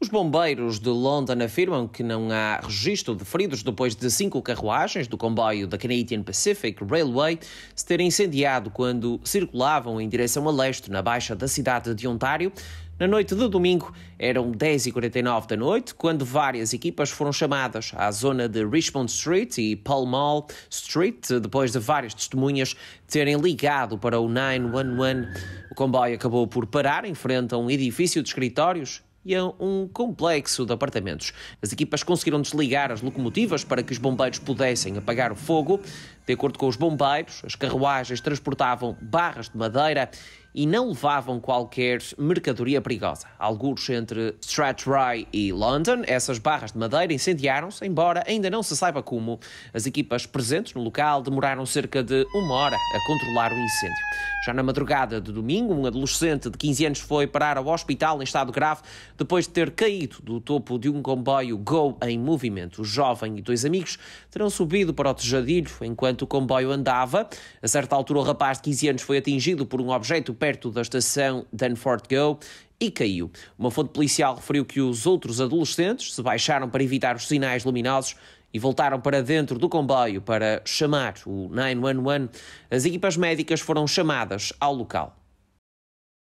Os bombeiros de London afirmam que não há registro de feridos depois de cinco carruagens do comboio da Canadian Pacific Railway se terem incendiado quando circulavam em direção a leste na baixa da cidade de Ontário. Na noite de domingo, eram 10h49 da noite, quando várias equipas foram chamadas à zona de Richmond Street e Pall Mall Street, depois de várias testemunhas terem ligado para o 911. O comboio acabou por parar em frente a um edifício de escritórios e a um complexo de apartamentos. As equipas conseguiram desligar as locomotivas para que os bombeiros pudessem apagar o fogo, de acordo com os bombeiros, as carruagens transportavam barras de madeira e não levavam qualquer mercadoria perigosa. Alguns entre Strathroy e London, essas barras de madeira incendiaram-se, embora ainda não se saiba como. As equipas presentes no local demoraram cerca de uma hora a controlar o incêndio. Já na madrugada de domingo, um adolescente de 15 anos foi parar ao hospital em estado grave depois de ter caído do topo de um comboio Go em movimento. O jovem e dois amigos terão subido para o Tejadilho enquanto enquanto o comboio andava. A certa altura, o rapaz de 15 anos foi atingido por um objeto perto da estação Danforth Go e caiu. Uma fonte policial referiu que os outros adolescentes se baixaram para evitar os sinais luminosos e voltaram para dentro do comboio para chamar o 911. As equipas médicas foram chamadas ao local.